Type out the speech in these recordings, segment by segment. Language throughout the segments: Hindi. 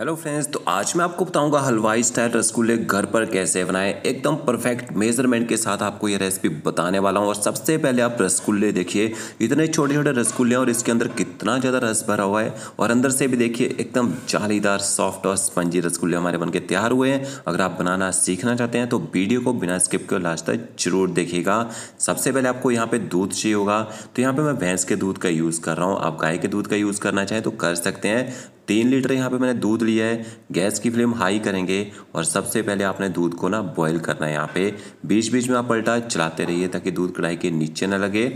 हेलो फ्रेंड्स तो आज मैं आपको बताऊंगा हलवाई स्टाइल रसगुल्ले घर पर कैसे बनाएं एकदम परफेक्ट मेजरमेंट के साथ आपको ये रेसिपी बताने वाला हूं और सबसे पहले आप रसगुल्ले देखिए इतने छोटे छोटे रसगुल्ले और इसके अंदर कितना ज़्यादा रस भरा हुआ है और अंदर से भी देखिए एकदम जालीदार सॉफ्ट और स्पंजी रसगुल्ले हमारे बन तैयार हुए हैं अगर आप बनाना सीखना चाहते हैं तो वीडियो को बिना स्किप के लास्ट तक जरूर देखिएगा सबसे पहले आपको यहाँ पर दूध चाहिए होगा तो यहाँ पर मैं भैंस के दूध का यूज़ कर रहा हूँ आप गाय के दूध का यूज़ करना चाहें तो कर सकते हैं तीन लीटर यहाँ पे मैंने दूध लिया है गैस की फ्लेम हाई करेंगे और सबसे पहले आपने दूध को ना बॉईल करना है यहाँ पे बीच बीच में आप पलटा चलाते रहिए ताकि दूध कढ़ाई के नीचे ना लगे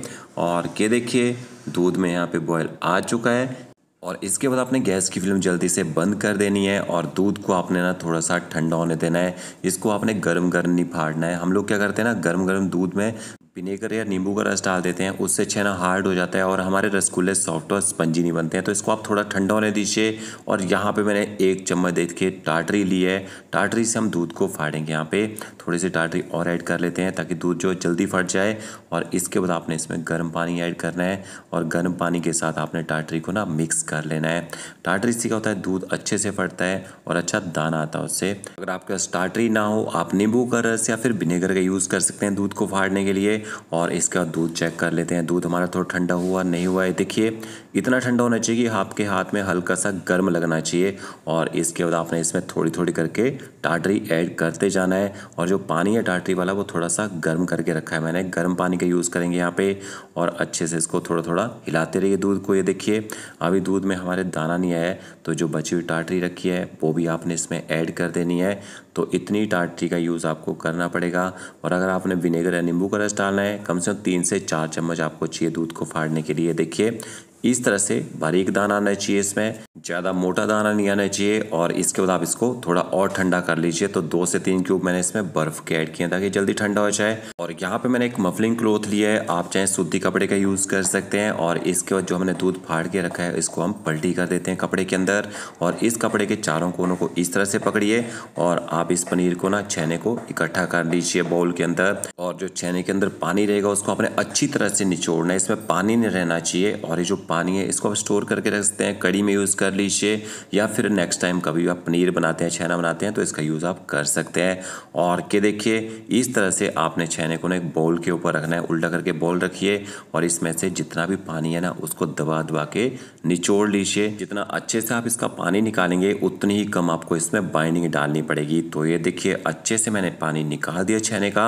और के देखिए दूध में यहाँ पे बॉयल आ चुका है और इसके बाद आपने गैस की फ्लेम जल्दी से बंद कर देनी है और दूध को आपने ना थोड़ा सा ठंडा होने देना है इसको आपने गर्म गर्म नहीं फाड़ना है हम लोग क्या करते हैं ना गर्म गर्म दूध में विनेगर या नींबू का रस डाल देते हैं उससे ना हार्ड हो जाता है और हमारे रसगुल्ले सॉफ्ट और स्पंजी नहीं बनते हैं तो इसको आप थोड़ा ठंडा होने दीजिए और यहाँ पे मैंने एक चम्मच देख के टाटरी ली है टाटरी से हम दूध को फाड़ेंगे यहाँ पे थोड़ी सी टाटरी और ऐड कर लेते हैं ताकि दूध जो जल्दी फट जाए और इसके बाद आपने इसमें गर्म पानी ऐड करना है और गर्म पानी के साथ आपने टाटरी को ना मिक्स कर लेना है टाटरी से क्या होता है दूध अच्छे से फटता है और अच्छा दाना आता है उससे अगर आपके पास टाटरी ना हो आप नींबू का रस या फिर विनेगर का यूज़ कर सकते हैं दूध को फाड़ने के लिए और इसका दूध चेक कर लेते हैं दूध हमारा थोड़ा ठंडा हुआ नहीं हुआ है देखिए इतना ठंडा होना चाहिए कि आपके हाथ में हल्का सा गर्म लगना चाहिए और इसके बाद आपने इसमें थोड़ी थोड़ी करके टाटरी ऐड करते जाना है और जो पानी है टाटरी वाला वो थोड़ा सा गर्म करके रखा है मैंने गर्म पानी का यूज़ करेंगे यहाँ पे और अच्छे से इसको थोड़ा थोड़ा हिलाते रहिए दूध को ये देखिए अभी दूध में हमारे दाना नहीं आया तो जो बची हुई टाटरी रखी है वो भी आपने इसमें ऐड कर देनी है तो इतनी टाटरी का यूज़ आपको करना पड़ेगा और अगर आपने विनेगर या नींबू का रस डाल डालना है कम से कम तीन से चार चम्मच आपको चाहिए दूध को फाड़ने के लिए देखिए इस तरह से बारीक दाना आना चाहिए इसमें ज़्यादा मोटा दाना नहीं आना चाहिए और इसके बाद आप इसको थोड़ा और ठंडा कर लीजिए तो दो से तीन क्यूब मैंने इसमें बर्फ़ के ऐड किए ताकि जल्दी ठंडा हो जाए और यहाँ पे मैंने एक मफलिंग क्लोथ लिया है आप चाहे सूती कपड़े का यूज़ कर सकते हैं और इसके बाद जो हमने दूध फाड़ के रखा है इसको हम पलटी कर देते हैं कपड़े के अंदर और इस कपड़े के चारों कोनों को इस तरह से पकड़िए और आप इस पनीर को ना छेने को इकट्ठा कर लीजिए बाउल के अंदर और जो छेने के अंदर पानी रहेगा उसको आपने अच्छी तरह से निचोड़ना है इसमें पानी नहीं रहना चाहिए और ये जो पानी है इसको आप स्टोर करके रख सकते हैं कड़ी में यूज़ कर लीजिए या फिर नेक्स्ट टाइम कभी आप पनीर बनाते हैं छैना बनाते हैं तो इसका यूज़ आप कर सकते हैं और के देखिए इस तरह से आपने छैने को ना एक बॉल के ऊपर रखना है उल्टा करके बॉल रखिए और इसमें से जितना भी पानी है ना उसको दबा दबा के निचोड़ लीजिए जितना अच्छे से आप इसका पानी निकालेंगे उतनी ही कम आपको इसमें बाइंडिंग डालनी पड़ेगी तो ये देखिए अच्छे से मैंने पानी निकाल दिया छेने का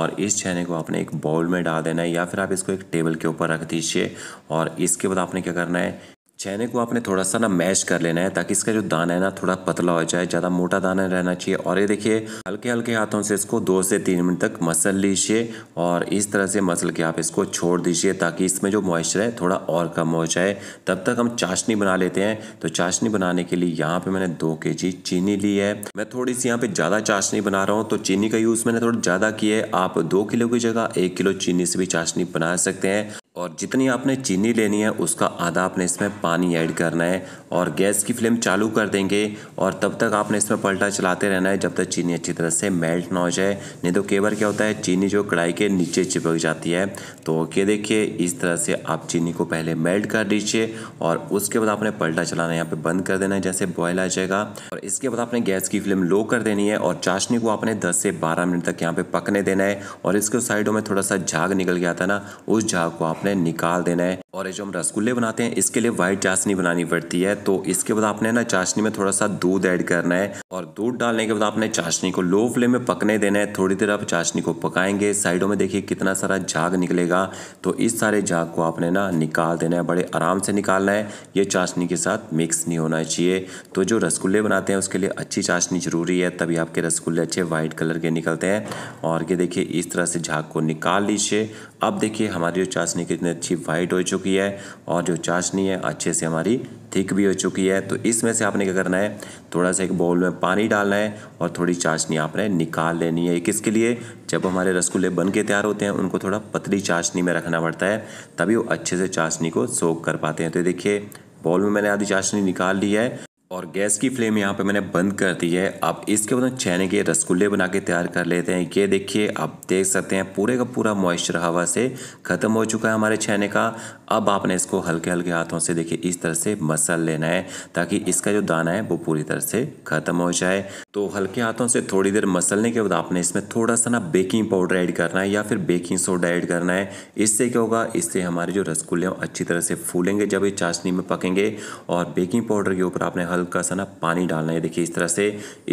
और इस छेने को आपने एक बाउल में डाल देना है या फिर आप इसको एक टेबल के ऊपर रख दीजिए और इसके बाद बाद आपने क्या करना है चने को आपने थोड़ा सा ना मैश कर लेना है ताकि इसका जो दाना है ना थोड़ा पतला हो जाए ज़्यादा मोटा दाना रहना चाहिए और ये देखिए हल्के हल्के हाथों से इसको दो से तीन मिनट तक मसल लीजिए और इस तरह से मसल के आप इसको छोड़ दीजिए ताकि इसमें जो मॉइस्चर है थोड़ा और कम हो जाए तब तक हम चाशनी बना लेते हैं तो चाशनी बनाने के लिए यहाँ पर मैंने दो के जी चीनी ली है मैं थोड़ी सी यहाँ पर ज़्यादा चाशनी बना रहा हूँ तो चीनी का यूज़ मैंने थोड़ा ज़्यादा किया है आप दो किलो की जगह एक किलो चीनी से भी चाशनी बना सकते हैं और जितनी आपने चीनी लेनी है उसका आधा आपने इसमें पानी ऐड करना है और गैस की फ्लेम चालू कर देंगे और तब तक आपने इसमें पलटा चलाते रहना है जब तक चीनी अच्छी तरह से मेल्ट ना हो जाए नहीं तो कई बार क्या होता है चीनी जो कढ़ाई के नीचे चिपक जाती है तो ओके देखिए इस तरह से आप चीनी को पहले मेल्ट कर दीजिए और उसके बाद आपने पलटा चलाना यहाँ पर बंद कर देना है जैसे बॉयल आ जाएगा और इसके बाद आपने गैस की फ्लेम लो कर देनी है और चाशनी को आपने दस से बारह मिनट तक यहाँ पर पकने देना है और इसके साइडों में थोड़ा सा झाग निकल गया था ना उस झाग को आपने निकाल देना है और जो हम रसगुल्ले बनाते हैं इसके लिए वाइट चाशनी बनानी पड़ती है तो इसके बाद आपने ना चाशनी में थोड़ा सा दूध ऐड करना है और दूध डालने के बाद आपने चाशनी को लो फ्लेम में पकने देना है थोड़ी देर आप चाशनी को पकाएंगे साइडों में देखिए कितना सारा झाग निकलेगा तो इस सारे झाग को आपने ना निकाल देना है बड़े आराम से निकालना है ये चाशनी के साथ मिक्स नहीं होना चाहिए तो जो रसगुल्ले बनाते हैं उसके लिए अच्छी चाशनी ज़रूरी है तभी आपके रसगुल्ले अच्छे व्हाइट कलर के निकलते हैं और ये देखिए इस तरह से झाग को निकाल लीजिए अब देखिए हमारी जो चाशनी कितनी अच्छी वाइट हो चुकी है और जो चाशनी है अच्छे से हमारी थिक भी हो चुकी है तो इसमें से आपने क्या करना है थोड़ा सा एक बाउल में पानी डालना है और थोड़ी चाशनी आपने निकाल लेनी है किसके लिए जब हमारे रसगुल्ले बन के तैयार होते हैं उनको थोड़ा पतली चाशनी में रखना पड़ता है तभी वो अच्छे से चाशनी को सोख कर पाते हैं तो देखिए बॉल में मैंने आधी चाशनी निकाल ली है और गैस की फ्लेम यहाँ पे मैंने बंद कर दी है अब इसके बाद चैने के रसगुल्ले बना के तैयार कर लेते हैं ये देखिए आप देख सकते हैं पूरे का पूरा मॉइस्चर हवा से ख़त्म हो चुका है हमारे छैने का अब आपने इसको हल्के हल्के हाथों से देखिए इस तरह से मसल लेना है ताकि इसका जो दाना है वो पूरी तरह से ख़त्म हो जाए तो हल्के हाथों से थोड़ी देर मसलने के बाद आपने इसमें थोड़ा सा ना बेकिंग पाउडर ऐड करना है या फिर बेकिंग सोडा ऐड करना है इससे क्या होगा इससे हमारे जो रसगुल्ले अच्छी तरह से फूलेंगे जब ये चाशनी में पकेंगे और बेकिंग पाउडर के ऊपर आपने हल्का सा ना पानी डालना है देखिए इस तरह से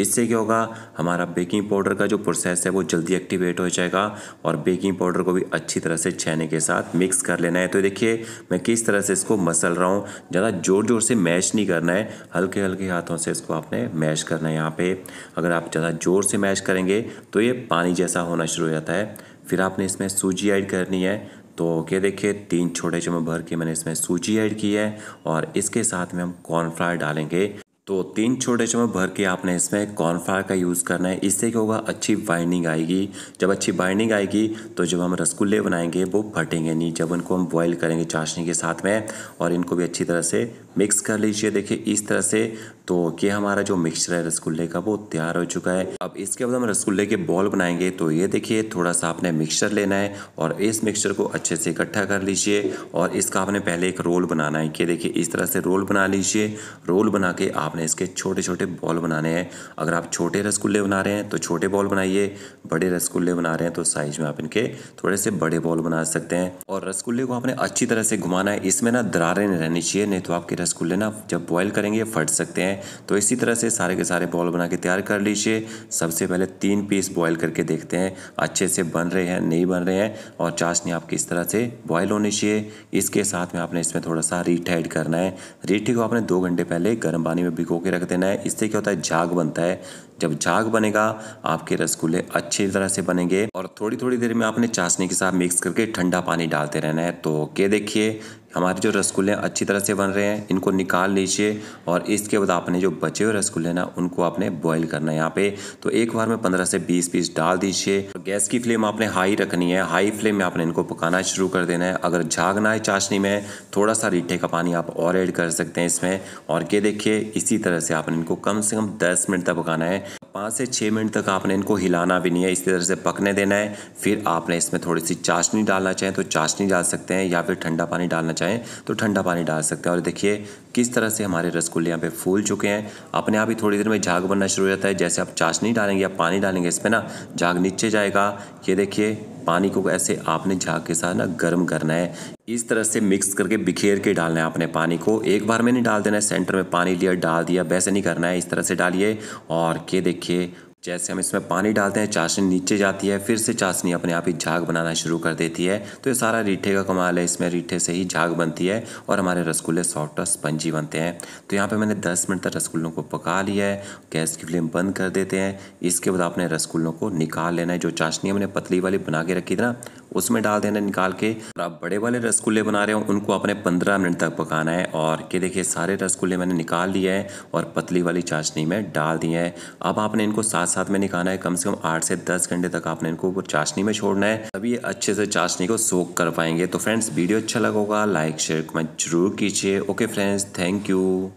इससे क्या होगा हमारा बेकिंग पाउडर का जो प्रोसेस है वो जल्दी एक्टिवेट हो जाएगा और बेकिंग पाउडर को भी अच्छी तरह से छैने के साथ मिक्स कर लेना है तो देखिए मैं किस तरह से इसको मसल रहा हूँ ज़्यादा ज़ोर ज़ोर से मैश नहीं करना है हल्के हल्के हाथों से इसको आपने मैश करना है यहाँ पर अगर आप ज़्यादा ज़ोर से मैश करेंगे तो ये पानी जैसा होना शुरू हो जाता है फिर आपने इसमें सूजी ऐड करनी है तो ये देखिए तीन छोटे चम्मच भर के मैंने इसमें सूजी ऐड की है और इसके साथ में हम कॉर्नफ्लावर डालेंगे तो तीन छोटे चम्मच भर के आपने इसमें कॉर्नफ्लावर का यूज़ करना है इससे क्या होगा अच्छी बाइंडिंग आएगी जब अच्छी बाइंडिंग आएगी तो जब हम रसगुल्ले बनाएंगे वो फटेंगे नहीं जब उनको हम बॉईल करेंगे चाशनी के साथ में और इनको भी अच्छी तरह से मिक्स कर लीजिए देखिए इस तरह से तो ये हमारा जो मिक्सचर है रसगुल्ले का वो तैयार हो चुका है अब इसके बाद हम रसगुल्ले के बॉल बनाएंगे तो ये देखिए थोड़ा सा आपने मिक्सचर लेना है और इस मिक्सचर को अच्छे से इकट्ठा कर लीजिए और इसका आपने पहले एक रोल बनाना है कि देखिए इस तरह से रोल बना लीजिए रोल बना के आपने इसके छोटे छोटे बॉल बनाने हैं अगर आप छोटे रसगुल्ले बना रहे हैं तो छोटे बॉल बनाइए बड़े रसगुल्ले बना रहे हैं तो साइज में आप इनके थोड़े से बड़े बॉल बना सकते हैं और रसगुल्ले को आपने अच्छी तरह से घुमाना है इसमें ना दरारें नहीं रहनी चाहिए नहीं तो आपके रसगुल्ले ना जब बॉयल करेंगे फट सकते हैं तो इसी तरह से सारे के सारे बॉल बना के तैयार कर लीजिए सबसे पहले तीन पीस बॉयल करके देखते हैं अच्छे से बन रहे हैं नहीं बन रहे हैं और चाशनी आपकी किस तरह से बॉयल होनी चाहिए इसके साथ में आपने इसमें थोड़ा सा रीठा ऐड करना है रीठी को आपने दो घंटे पहले गर्म पानी में भिगो के रख देना है इससे क्या होता है झाग बनता है जब झाग बनेगा आपके रसगुल्ले अच्छी तरह से बनेंगे और थोड़ी थोड़ी देर में आपने चाशनी के साथ मिक्स करके ठंडा पानी डालते रहना है तो के देखिए हमारे जो रसगुल्ले अच्छी तरह से बन रहे हैं इनको निकाल लीजिए और इसके बाद आपने जो बचे हुए रसगुल्ले ना उनको आपने बॉईल करना है यहाँ पे तो एक बार में 15 से 20 पीस डाल दीजिए तो गैस की फ्लेम आपने हाई रखनी है हाई फ्लेम में आपने इनको पकाना शुरू कर देना है अगर झागना है चाशनी में थोड़ा सा रीठे का पानी आप और ऐड कर सकते हैं इसमें और ये देखिए इसी तरह से आपने इनको कम से कम दस मिनट तक पकाना है पाँच से छः मिनट तक आपने इनको हिलाना भी नहीं है इसी तरह से पकने देना है फिर आपने इसमें थोड़ी सी चाशनी डालना चाहें तो चाशनी डाल सकते हैं या फिर ठंडा पानी डालना चाहें तो ठंडा पानी डाल सकते हैं और देखिए किस तरह से हमारे रसगुल्ले यहाँ पे फूल चुके हैं अपने आप ही थोड़ी देर में झाग बनना शुरू हो जाता है जैसे आप चाशनी डालेंगे या पानी डालेंगे इसमें ना झाग नीचे जाएगा ये देखिए पानी को ऐसे आपने झाग के साथ ना गर्म करना है इस तरह से मिक्स करके बिखेर के डालना है आपने पानी को एक बार में नहीं डाल देना है सेंटर में पानी लिया डाल दिया वैसे नहीं करना है इस तरह से डालिए और के देखिए जैसे हम इसमें पानी डालते हैं चाशनी नीचे जाती है फिर से चाशनी अपने आप ही झाग बनाना शुरू कर देती है तो ये सारा रीठे का कमाल है इसमें रीठे से ही झाग बनती है और हमारे रसगुल्ले सॉफ्ट और स्पंजी बनते हैं तो यहाँ पे मैंने 10 मिनट तक रसगुल्लों को पका लिया है गैस की फ्लेम बंद कर देते हैं इसके बाद आपने रसगुल्लों को निकाल लेना है जो चाशनी हमने पतली वाली बना के रखी थी ना उसमें डाल देना निकाल के और आप बड़े वाले रसगुल्ले बना रहे हो उनको आपने पंद्रह मिनट तक पकाना है और ये देखिए सारे रसगुल्ले मैंने निकाल लिए हैं और पतली वाली चाशनी में डाल दिए हैं अब आपने इनको साथ साथ में निकालना है कम से कम आठ से दस घंटे तक आपने इनको चाशनी में छोड़ना है तभी ये अच्छे से चाशनी को सोख कर पाएंगे तो फ्रेंड्स वीडियो अच्छा लगेगा लाइक शेयर कमेंट जरूर कीजिए ओके फ्रेंड्स थैंक यू